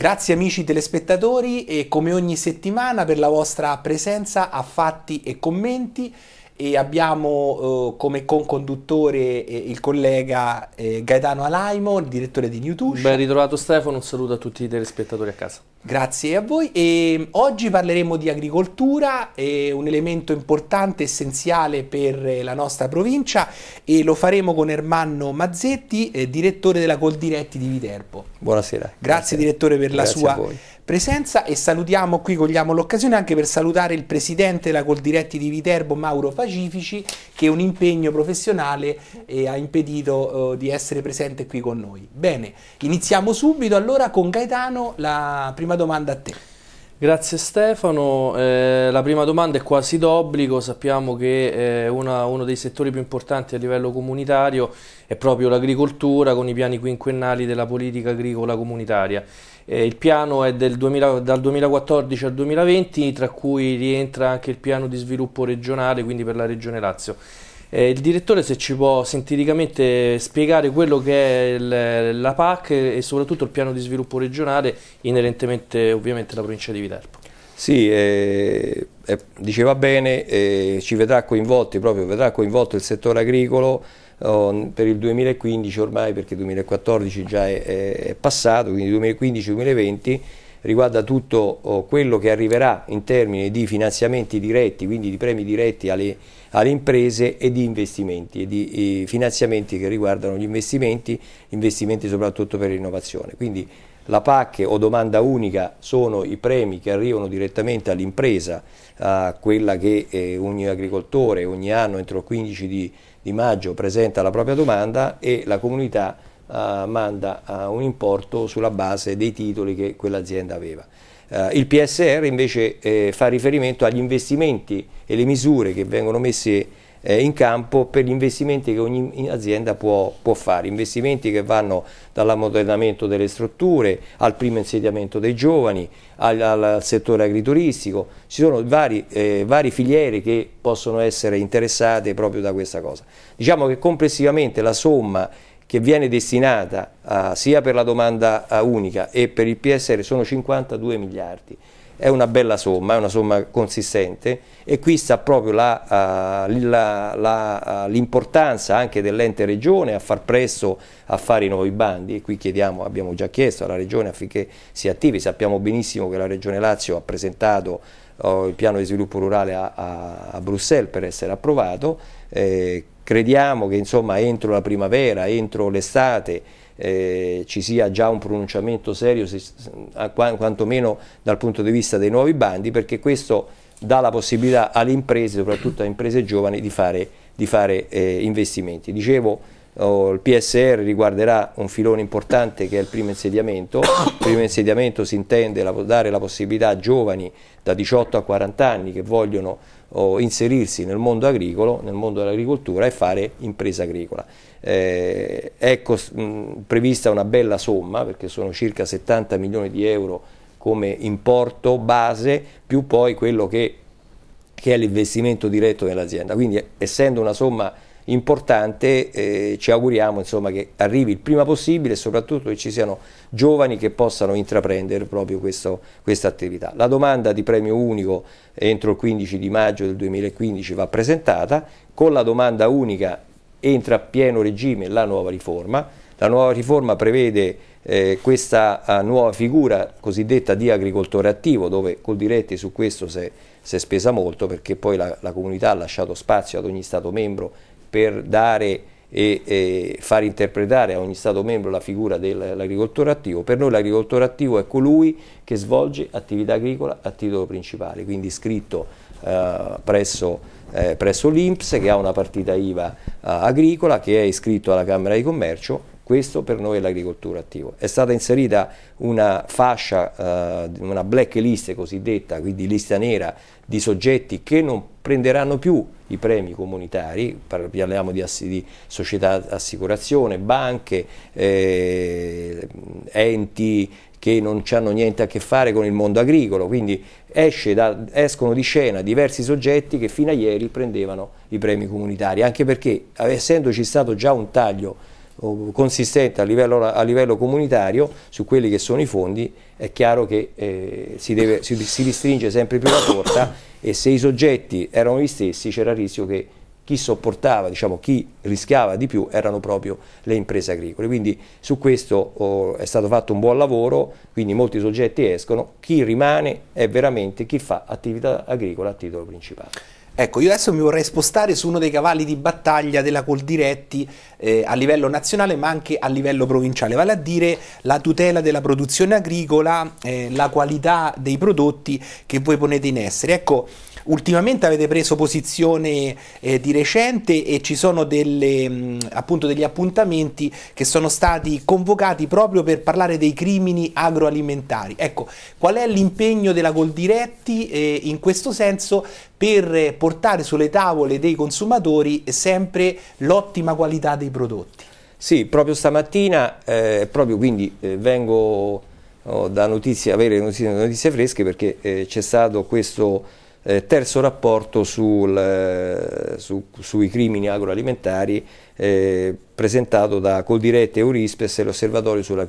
Grazie amici telespettatori e come ogni settimana per la vostra presenza a fatti e commenti e abbiamo eh, come conconduttore eh, il collega eh, Gaetano Alaimo, il direttore di Newtush. Ben ritrovato Stefano, un saluto a tutti i telespettatori a casa. Grazie a voi e mm, oggi parleremo di agricoltura, un elemento importante, essenziale per eh, la nostra provincia e lo faremo con Ermanno Mazzetti, eh, direttore della Coldiretti di Viterbo. Buonasera. Grazie, grazie. direttore per grazie la sua presenza e salutiamo qui, cogliamo l'occasione anche per salutare il presidente della Coldiretti di Viterbo, Mauro Pacifici, che un impegno professionale eh, ha impedito eh, di essere presente qui con noi. Bene, iniziamo subito allora con Gaetano, la prima domanda a te. Grazie Stefano, eh, la prima domanda è quasi d'obbligo, sappiamo che eh, una, uno dei settori più importanti a livello comunitario è proprio l'agricoltura con i piani quinquennali della politica agricola comunitaria eh, il piano è 2000, dal 2014 al 2020, tra cui rientra anche il piano di sviluppo regionale, quindi per la regione Lazio. Eh, il direttore se ci può sinteticamente spiegare quello che è il, la PAC e soprattutto il piano di sviluppo regionale inerentemente ovviamente alla provincia di Viterbo. Sì, eh, eh, diceva bene, eh, ci vedrà coinvolti, proprio vedrà coinvolto il settore agricolo, oh, per il 2015 ormai perché il 2014 già è, è passato, quindi 2015-2020 riguarda tutto oh, quello che arriverà in termini di finanziamenti diretti, quindi di premi diretti alle, alle imprese e di investimenti, e di e finanziamenti che riguardano gli investimenti, investimenti soprattutto per l'innovazione. Quindi la PAC o domanda unica sono i premi che arrivano direttamente all'impresa, a quella che eh, ogni agricoltore ogni anno entro il 15 di di maggio presenta la propria domanda e la comunità eh, manda eh, un importo sulla base dei titoli che quell'azienda aveva. Eh, il PSR invece eh, fa riferimento agli investimenti e le misure che vengono messe eh, in campo per gli investimenti che ogni azienda può, può fare, investimenti che vanno dall'ammodernamento delle strutture al primo insediamento dei giovani, al, al settore agrituristico, ci sono vari, eh, vari filiere che possono essere interessate proprio da questa cosa. Diciamo che complessivamente la somma che viene destinata a, sia per la domanda unica e per il PSR sono 52 miliardi è una bella somma, è una somma consistente e qui sta proprio eh, eh, l'importanza anche dell'ente regione a far presto a fare i nuovi bandi e qui chiediamo, abbiamo già chiesto alla regione affinché si attivi, sappiamo benissimo che la regione Lazio ha presentato oh, il piano di sviluppo rurale a, a, a Bruxelles per essere approvato, eh, crediamo che insomma, entro la primavera, entro l'estate eh, ci sia già un pronunciamento serio, se, a, quantomeno dal punto di vista dei nuovi bandi, perché questo dà la possibilità alle imprese, soprattutto alle imprese giovani, di fare, di fare eh, investimenti. Dicevo, o il PSR riguarderà un filone importante che è il primo insediamento. Il primo insediamento si intende dare la possibilità a giovani da 18 a 40 anni che vogliono inserirsi nel mondo agricolo, nel mondo dell'agricoltura e fare impresa agricola. Eh, è prevista una bella somma perché sono circa 70 milioni di euro come importo base più poi quello che, che è l'investimento diretto dell'azienda Quindi essendo una somma importante, eh, ci auguriamo insomma, che arrivi il prima possibile e soprattutto che ci siano giovani che possano intraprendere proprio questo, questa attività. La domanda di premio unico entro il 15 di maggio del 2015 va presentata, con la domanda unica entra a pieno regime la nuova riforma, la nuova riforma prevede eh, questa uh, nuova figura cosiddetta di agricoltore attivo, dove col Coldiretti su questo si è, si è spesa molto perché poi la, la comunità ha lasciato spazio ad ogni Stato membro per dare e, e, far interpretare a ogni Stato membro la figura dell'agricoltore attivo. Per noi l'agricoltore attivo è colui che svolge attività agricola a titolo principale, quindi iscritto eh, presso, eh, presso l'Inps che ha una partita IVA eh, agricola, che è iscritto alla Camera di Commercio. Questo per noi è l'agricoltore attivo. È stata inserita una fascia, eh, una blacklist cosiddetta, quindi lista nera di soggetti che non prenderanno più i premi comunitari, parliamo di, ass di società assicurazione, banche, eh, enti che non hanno niente a che fare con il mondo agricolo, quindi da, escono di scena diversi soggetti che fino a ieri prendevano i premi comunitari, anche perché essendoci stato già un taglio consistente a livello, a livello, comunitario su quelli che sono i fondi, è chiaro che eh, si, deve, si, si, ristringe sempre più la porta e se i soggetti erano gli stessi c'era il rischio che chi sopportava, diciamo, chi rischiava di più erano proprio le imprese agricole. Quindi su questo oh, è stato fatto un buon lavoro, quindi molti soggetti escono, chi rimane è veramente chi fa attività agricola a titolo principale. Ecco, io adesso mi vorrei spostare su uno dei cavalli di battaglia della Coldiretti eh, a livello nazionale ma anche a livello provinciale, vale a dire la tutela della produzione agricola, eh, la qualità dei prodotti che voi ponete in essere. Ecco, Ultimamente avete preso posizione eh, di recente e ci sono delle, mm, appunto, degli appuntamenti che sono stati convocati proprio per parlare dei crimini agroalimentari. Ecco, qual è l'impegno della Goldiretti eh, in questo senso per portare sulle tavole dei consumatori sempre l'ottima qualità dei prodotti? Sì, proprio stamattina, eh, proprio quindi eh, vengo oh, da notizie, avere notizie, notizie fresche perché eh, c'è stato questo eh, terzo rapporto sul, eh, su, sui crimini agroalimentari eh, presentato da Coldiretti, Eurispes e l'Osservatorio sulla,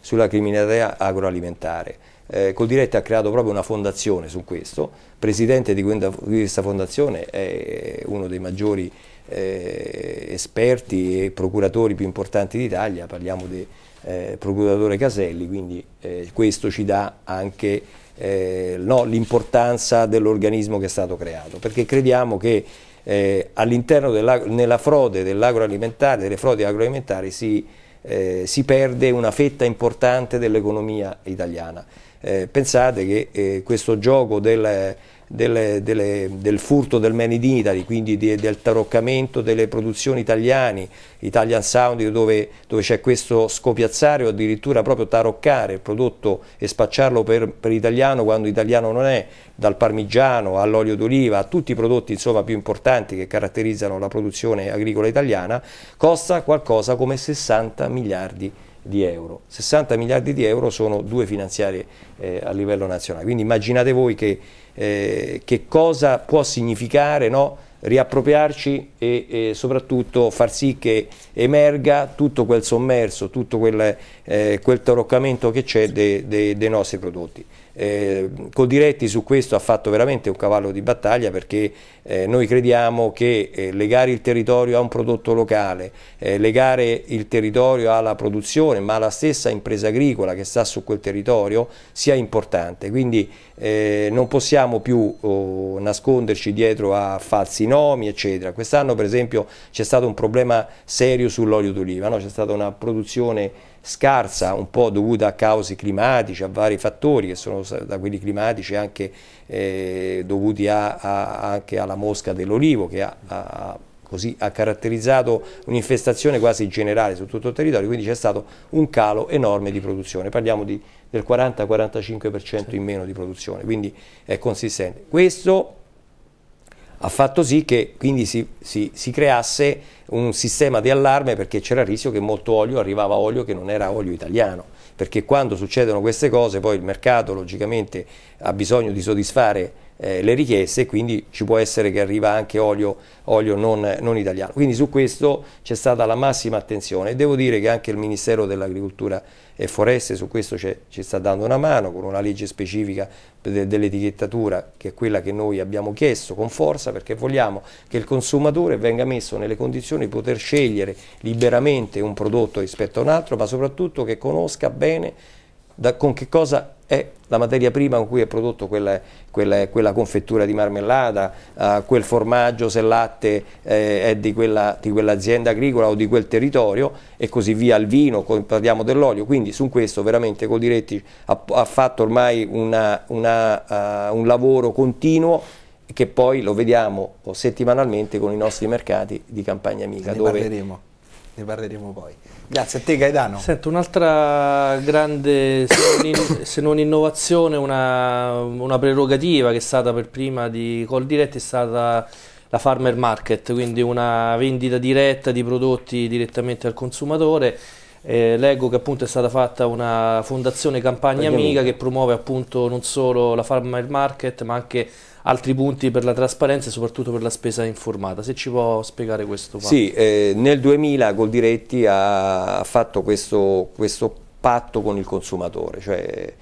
sulla criminalità agroalimentare. Eh, Coldiretti ha creato proprio una fondazione su questo, presidente di questa fondazione è uno dei maggiori eh, esperti e procuratori più importanti d'Italia, parliamo del eh, procuratore Caselli, quindi eh, questo ci dà anche eh, no, l'importanza dell'organismo che è stato creato, perché crediamo che eh, all'interno della frode dell'agroalimentare, delle frodi agroalimentari si, eh, si perde una fetta importante dell'economia italiana eh, pensate che eh, questo gioco del, del, del, del, furto del Made in Italy, quindi di, del taroccamento delle produzioni italiane, Italian Sound, dove, dove c'è questo scopiazzare o addirittura proprio taroccare il prodotto e spacciarlo per, per italiano quando italiano non è, dal parmigiano all'olio d'oliva, a tutti i prodotti insomma, più importanti che caratterizzano la produzione agricola italiana, costa qualcosa come 60 miliardi di euro di euro. 60 miliardi di euro sono due finanziarie eh, a livello nazionale, quindi immaginate voi che, eh, che cosa può significare no? riappropriarci e, e, soprattutto far sì che emerga tutto quel sommerso, tutto quel, eh, quel taroccamento che c'è dei, dei, dei nostri prodotti. Eh, Codiretti su questo ha fatto veramente un cavallo di battaglia perché eh, noi crediamo che eh, legare il territorio a un prodotto locale, eh, legare il territorio alla produzione ma alla stessa impresa agricola che sta su quel territorio sia importante, quindi eh, non possiamo più oh, nasconderci dietro a falsi nomi eccetera. Quest'anno per esempio c'è stato un problema serio sull'olio d'oliva, no? c'è stata una produzione scarsa, un po' dovuta a cause climatiche, a vari fattori che sono da quelli climatici anche eh, dovuti a, a, anche alla mosca dell'olivo che ha, ha, così, ha caratterizzato un'infestazione quasi generale su tutto il territorio, quindi c'è stato un calo enorme di produzione, parliamo di, del 40-45% in meno di produzione, quindi è consistente. Questo ha fatto sì che quindi si, si, si creasse un sistema di allarme perché c'era il rischio che molto olio arrivava olio che non era olio italiano perché quando succedono queste cose poi il mercato logicamente ha bisogno di soddisfare eh, le richieste e quindi ci può essere che arriva anche olio, olio non, non, italiano. Quindi su questo c'è stata la massima attenzione e devo dire che anche il Ministero dell'Agricoltura e Foreste su questo ci sta dando una mano con una legge specifica dell'etichettatura, che è quella che noi abbiamo chiesto con forza perché vogliamo che il consumatore venga messo nelle condizioni di poter scegliere liberamente un prodotto rispetto a un altro, ma soprattutto che conosca bene da, con che cosa è la materia prima con cui è prodotto quella, quella, quella confettura di marmellata, eh, quel formaggio se il latte eh, è di, quella, di quell'azienda agricola o di quel territorio e così via il vino, parliamo dell'olio, quindi su questo veramente Coldiretti ha, ha fatto ormai una, una, uh, un lavoro continuo che poi lo vediamo settimanalmente con i nostri mercati di campagna amica. Ne dove parleremo ne parleremo poi. Grazie a te Gaetano. Sento un'altra grande, se non, in, se non innovazione, una, una, prerogativa che è stata per prima di Col Diretti è stata la farmer market, quindi una vendita diretta di prodotti direttamente al consumatore. Eh, leggo che appunto è stata fatta una fondazione Campagna Amica che promuove appunto non solo la farmer market ma anche altri punti per la trasparenza e soprattutto per la spesa informata. Se ci può spiegare questo? Fatto. Sì, eh, nel 2000 Goldiretti ha fatto questo, questo patto con il consumatore, cioè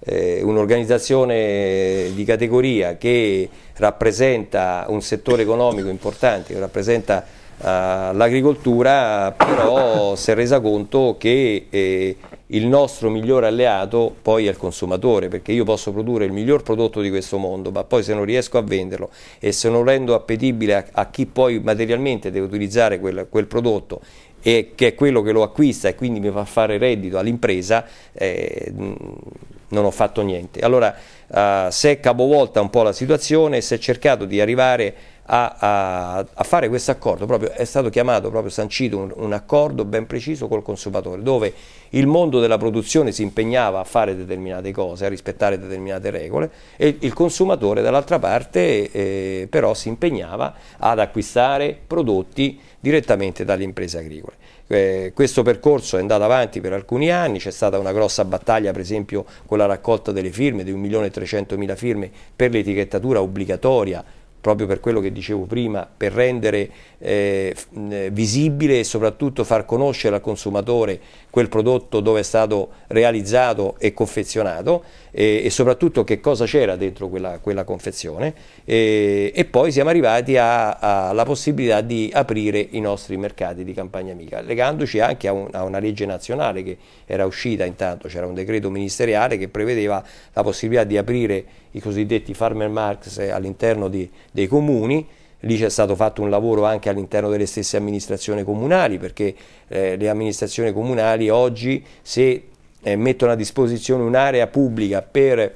eh, un'organizzazione di categoria che rappresenta un settore economico importante, che rappresenta eh, l'agricoltura, però si è resa conto che eh, il nostro miglior alleato poi è il consumatore, perché io posso produrre il miglior prodotto di questo mondo, ma poi se non riesco a venderlo e se non rendo appetibile a, a chi poi materialmente deve utilizzare quel, quel prodotto e che è quello che lo acquista e quindi mi fa fare reddito all'impresa, eh, non ho fatto niente. Allora eh, si è capovolta un po' la situazione se è cercato di arrivare a, a, a, fare questo accordo, proprio, è stato chiamato, proprio sancito un, un, accordo ben preciso col consumatore, dove il mondo della produzione si impegnava a fare determinate cose, a rispettare determinate regole e il consumatore dall'altra parte eh, però si impegnava ad acquistare prodotti direttamente dalle imprese agricole. Eh, questo percorso è andato avanti per alcuni anni, c'è stata una grossa battaglia per esempio con la raccolta delle firme, di 1.300.000 firme per l'etichettatura obbligatoria proprio per quello che dicevo prima, per rendere eh, eh, visibile e soprattutto far conoscere al consumatore quel prodotto dove è stato realizzato e confezionato e, e soprattutto che cosa c'era dentro quella, quella confezione e, e, poi siamo arrivati alla possibilità di aprire i nostri mercati di campagna amica, legandoci anche a, un, a una legge nazionale che era uscita intanto, c'era un decreto ministeriale che prevedeva la possibilità di aprire i cosiddetti farmer marks eh, all'interno dei comuni, lì c'è stato fatto un lavoro anche all'interno delle stesse amministrazioni comunali perché eh, le amministrazioni comunali oggi se eh, mettono a disposizione un'area pubblica per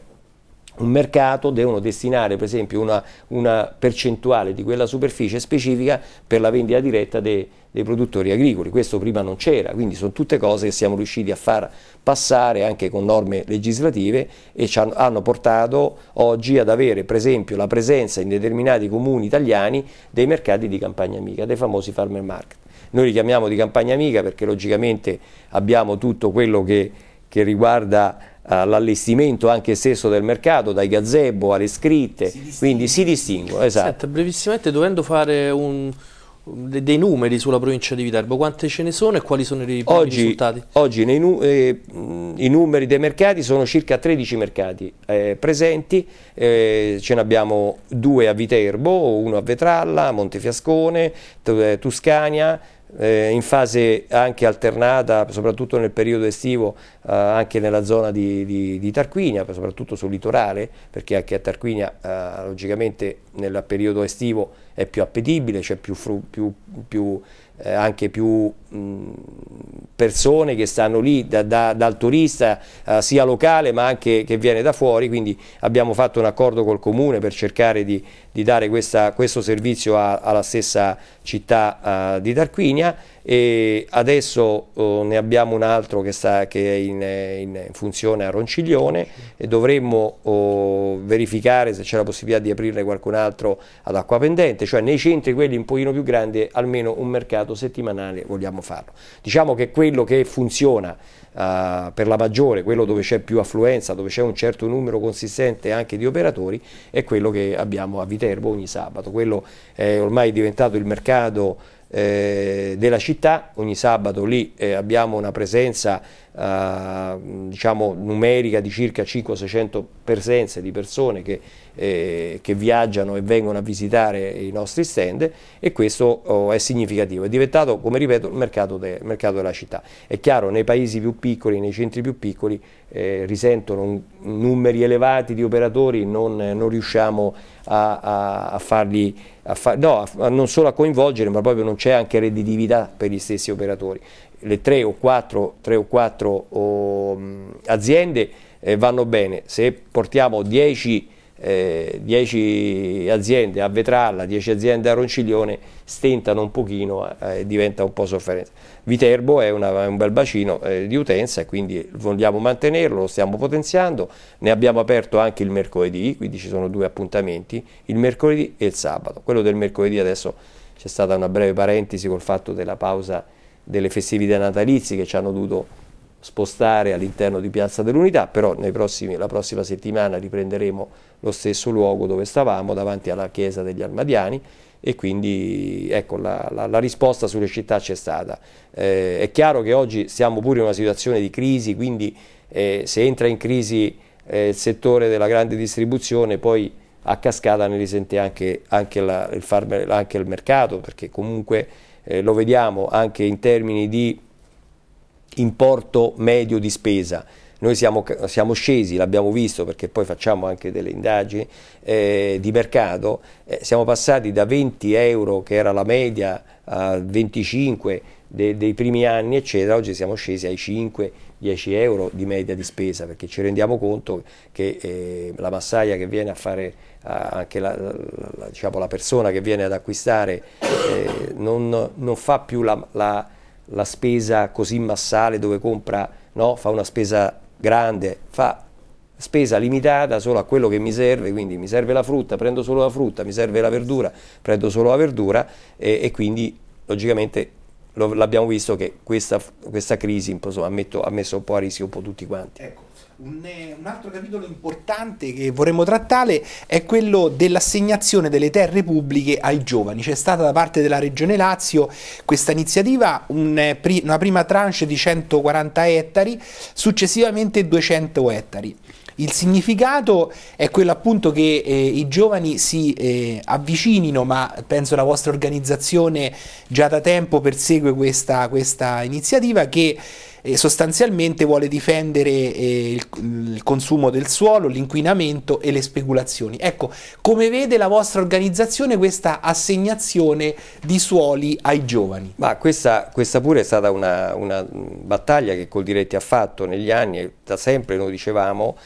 un mercato devono destinare per esempio una, una, percentuale di quella superficie specifica per la vendita diretta dei dei produttori agricoli. Questo prima non c'era, quindi sono tutte cose che siamo riusciti a far passare anche con norme legislative e ci hanno portato oggi ad avere per esempio la presenza in determinati comuni italiani dei mercati di campagna amica, dei famosi farmer market. Noi li chiamiamo di campagna amica perché logicamente abbiamo tutto quello che, che riguarda all'allestimento eh, anche stesso del mercato, dai gazebo alle scritte, si quindi si distinguono. Esatto. Senta, brevissimamente dovendo fare un, dei numeri sulla provincia di Viterbo, quante ce ne sono e quali sono i oggi, risultati? Oggi nu eh, i numeri dei mercati sono circa 13 mercati eh, presenti, eh, ce ne abbiamo due a Viterbo, uno a Vetralla, Montefiascone, Toscania, eh, eh, in fase anche alternata, soprattutto nel periodo estivo, eh, anche nella zona di, di, di, Tarquinia, soprattutto sul litorale, perché anche a Tarquinia eh, logicamente nel periodo estivo è più appetibile, c'è cioè più, più, più eh, anche più persone che stanno lì da, da, dal turista eh, sia locale ma anche che viene da fuori, quindi abbiamo fatto un accordo col comune per cercare di, di dare questa, questo servizio a, alla stessa città eh, di Tarquinia e adesso eh, ne abbiamo un altro che, sta, che è in, in, funzione a Ronciglione e dovremmo oh, verificare se c'è la possibilità di aprirne qualcun altro ad acqua pendente, cioè nei centri quelli un pochino più grandi almeno un mercato settimanale vogliamo dobbiamo farlo. Diciamo che quello che funziona Uh, per la maggiore, quello dove c'è più affluenza, dove c'è un certo numero consistente anche di operatori, è quello che abbiamo a Viterbo ogni sabato. Quello è ormai diventato il mercato eh, della città, ogni sabato lì eh, abbiamo una presenza eh, diciamo, numerica di circa 500-600 presenze di persone che, eh, che, viaggiano e vengono a visitare i nostri stand e questo oh, è significativo, è diventato come ripeto il mercato, de, mercato, della città. È chiaro nei paesi più piccoli, nei centri più piccoli eh, risentono un, numeri elevati di operatori, non, non riusciamo a, a, a farli a fa, no, non solo a coinvolgere, ma proprio non c'è anche redditività per gli stessi operatori le tre o quattro, tre o quattro oh, aziende eh, vanno bene, se portiamo 10 eh, aziende a Vetralla, 10 aziende a Ronciglione, stentano un pochino eh, e eh, diventa un po' sofferenza. Viterbo è, una, è un bel bacino eh, di utenza quindi vogliamo mantenerlo, lo stiamo potenziando, ne abbiamo aperto anche il mercoledì, quindi ci sono due appuntamenti, il mercoledì e il sabato. Quello del mercoledì adesso c'è stata una breve parentesi col fatto della pausa delle festività natalizie che ci hanno dovuto spostare all'interno di Piazza dell'Unità, però prossimi, la prossima settimana riprenderemo lo stesso luogo dove stavamo, davanti alla chiesa degli Armadiani e quindi ecco, la, la, la, risposta sulle città c'è stata. Eh, è chiaro che oggi siamo pure in una situazione di crisi, quindi eh, se entra in crisi eh, il settore della grande distribuzione poi a cascata ne risente anche, anche, la, il, farmer, anche il mercato, perché comunque eh, lo vediamo anche in termini di importo medio di spesa. Noi siamo, siamo scesi, l'abbiamo visto perché poi facciamo anche delle indagini eh, di mercato, eh, siamo passati da 20 euro che era la media a 25 de, dei primi anni, eccetera, oggi siamo scesi ai 5, 10 euro di media di spesa, perché ci rendiamo conto che eh, la massaia che viene a fare, a, anche la, la, la, diciamo, la, persona che viene ad acquistare, eh, non, non, fa più la, spesa così massale dove compra, no? fa una spesa grande, fa spesa limitata solo a quello che mi serve, quindi mi serve la frutta, prendo solo la frutta, mi serve la verdura, prendo solo la verdura e, e quindi logicamente lo, l'abbiamo visto che questa, questa crisi insomma, ha messo un po' a rischio un po' tutti quanti. Ecco. Un, un, altro capitolo importante che vorremmo trattare è quello dell'assegnazione delle terre pubbliche ai giovani. C'è stata da parte della Regione Lazio questa iniziativa, un, eh, una prima tranche di 140 ettari, successivamente 200 ettari. Il significato è quello appunto che eh, i giovani si eh, avvicinino, ma penso la vostra organizzazione già da tempo persegue questa, questa iniziativa che eh, sostanzialmente vuole difendere eh, il, il, consumo del suolo, l'inquinamento e le speculazioni. Ecco, come vede la vostra organizzazione questa assegnazione di suoli ai giovani? Ma questa, questa pure è stata una, una battaglia che Coldiretti ha fatto negli anni da sempre noi dicevamo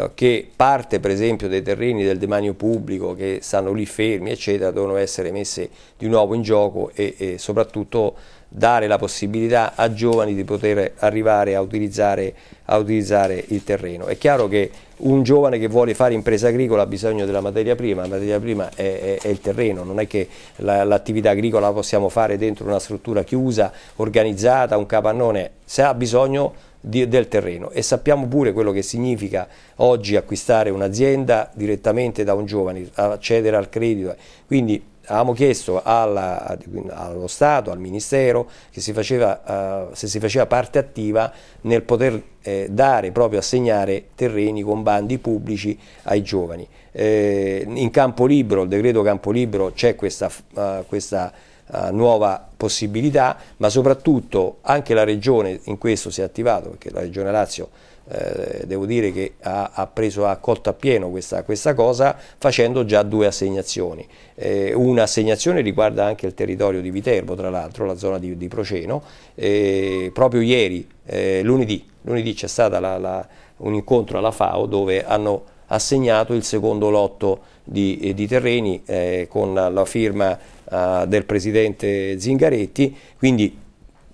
eh, che parte per esempio dei terreni del demanio pubblico che stanno lì fermi eccetera devono essere messe di nuovo in gioco e, e soprattutto dare la possibilità a giovani di poter arrivare a utilizzare, a utilizzare, il terreno. È chiaro che un giovane che vuole fare impresa agricola ha bisogno della materia prima, la materia prima è, è, è il terreno, non è che l'attività agricola la possiamo fare dentro una struttura chiusa, organizzata, un capannone, se ha bisogno di, del terreno e sappiamo pure quello che significa oggi acquistare un'azienda direttamente da un giovane, accedere al credito. Quindi abbiamo chiesto alla, allo Stato, al Ministero, si faceva, uh, se si faceva parte attiva nel poter eh, dare, proprio assegnare terreni con bandi pubblici ai giovani. Eh, in campo libero, il decreto campo libero, c'è questa, uh, questa eh, nuova possibilità, ma soprattutto anche la Regione in questo si è attivato, perché la Regione Lazio eh, devo dire che ha, ha, preso, ha accolto appieno questa, questa, cosa facendo già due assegnazioni. Eh, assegnazione riguarda anche il territorio di Viterbo, tra l'altro, la zona di, di Proceno. Eh, proprio ieri, eh, lunedì, lunedì c'è stato un incontro alla FAO dove hanno assegnato il secondo lotto di, di terreni eh, con la firma eh, del presidente Zingaretti, quindi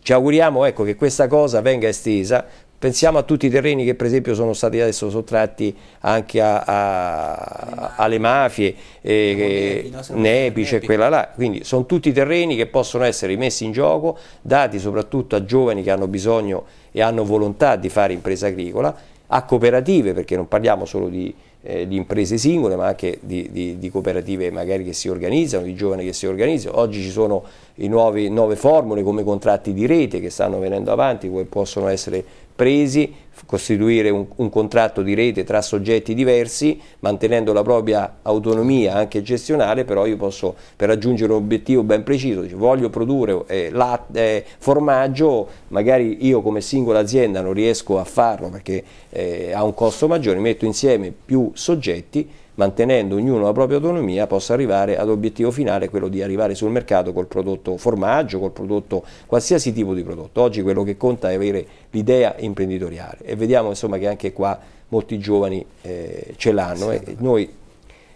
ci auguriamo ecco, che questa cosa venga estesa, pensiamo a tutti i terreni che per esempio sono stati adesso sottratti anche a, a, alle mafie, eh, Nepice e quella là, quindi sono tutti terreni che possono essere messi in gioco, dati soprattutto a giovani che hanno bisogno e hanno volontà di fare impresa agricola, a cooperative perché non parliamo solo di eh, di imprese singole, ma anche di, di, di cooperative magari che si organizzano, di giovani che si organizzano. Oggi ci sono nuovi, nuove formule come i contratti di rete che stanno venendo avanti, come possono essere presi, costituire un, un, contratto di rete tra soggetti diversi, mantenendo la propria autonomia anche gestionale, però io posso, per raggiungere un obiettivo ben preciso, voglio produrre eh, la, eh, formaggio, magari io come singola azienda non riesco a farlo perché eh, ha un costo maggiore, metto insieme più soggetti mantenendo ognuno la propria autonomia, possa arrivare ad obiettivo finale, quello di arrivare sul mercato col prodotto formaggio, col prodotto, qualsiasi tipo di prodotto. Oggi quello che conta è avere l'idea imprenditoriale e vediamo insomma, che anche qua molti giovani eh, ce l'hanno. Sì, eh, noi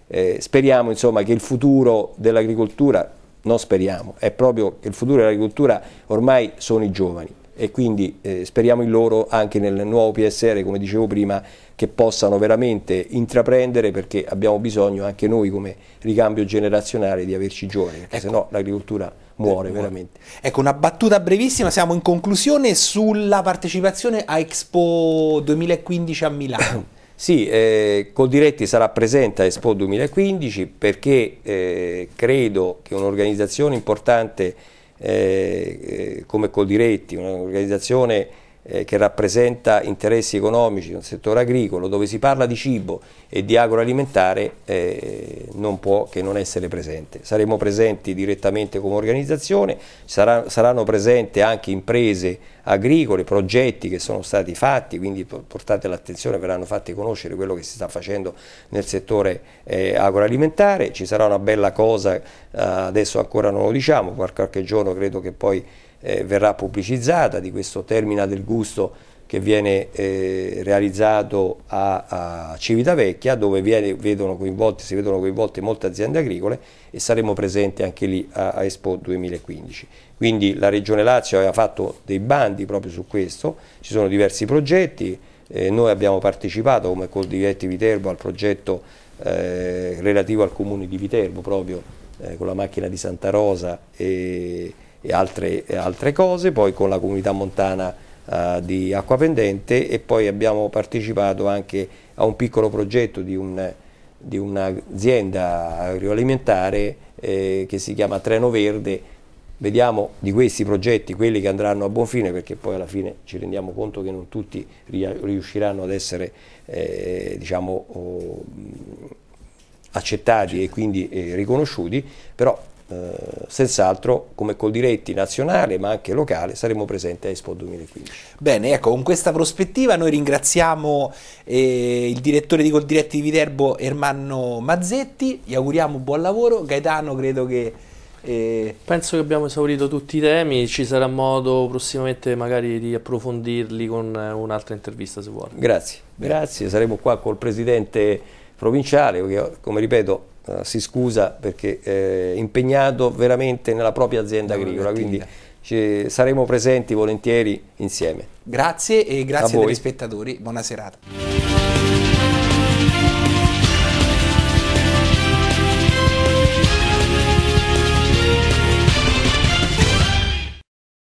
eh, speriamo insomma, che il futuro dell'agricoltura, non speriamo, è proprio che il futuro dell'agricoltura ormai sono i giovani e quindi eh, speriamo in loro anche nel nuovo PSR, come dicevo prima, che possano veramente intraprendere perché abbiamo bisogno anche noi come ricambio generazionale di averci giovani, perché ecco. se l'agricoltura eh, muore veramente. Ecco, una battuta brevissima, siamo in conclusione sulla partecipazione a Expo 2015 a Milano. Sì, eh, Coldiretti sarà presente a Expo 2015 perché eh, credo che un'organizzazione importante eh, eh, come Coldiretti, un'organizzazione eh, che rappresenta interessi economici nel settore agricolo, dove si parla di cibo e di agroalimentare, eh, non può che non essere presente. Saremo presenti direttamente come organizzazione, sarà, saranno presenti anche imprese agricole, progetti che sono stati fatti, quindi portate l'attenzione, verranno fatti conoscere quello che si sta facendo nel settore eh, agroalimentare, ci sarà una bella cosa, eh, adesso ancora non lo diciamo, qualche giorno credo che poi eh, verrà pubblicizzata, di questo Termina del Gusto che viene eh, realizzato a, a, Civitavecchia dove viene, vedono si vedono coinvolte molte aziende agricole e saremo presenti anche lì a, a, Expo 2015. Quindi la Regione Lazio aveva fatto dei bandi proprio su questo, ci sono diversi progetti, eh, noi abbiamo partecipato come Col Diretti Viterbo al progetto eh, relativo al comune di Viterbo proprio eh, con la macchina di Santa Rosa e e altre, e altre cose, poi con la comunità montana eh, di Acqua Pendente e poi abbiamo partecipato anche a un piccolo progetto di, un, di un'azienda agroalimentare eh, che si chiama Treno Verde. Vediamo di questi progetti quelli che andranno a buon fine perché poi alla fine ci rendiamo conto che non tutti riusciranno ad essere eh, diciamo, oh, accettati e quindi eh, riconosciuti, però eh, senz'altro come Coldiretti nazionale ma anche locale saremo presenti a Expo 2015. Bene, ecco, con questa prospettiva noi ringraziamo eh, il direttore di Coldiretti di Viterbo Ermanno Mazzetti, gli auguriamo buon lavoro, Gaetano credo che... Eh... Penso che abbiamo esaurito tutti i temi, ci sarà modo prossimamente magari di approfondirli con eh, un'altra intervista se vuole. Grazie, grazie, saremo qua col presidente provinciale, che come ripeto eh, si scusa perché è eh, impegnato veramente nella propria azienda agricola, quindi saremo presenti volentieri insieme. Grazie e grazie agli spettatori, buona serata.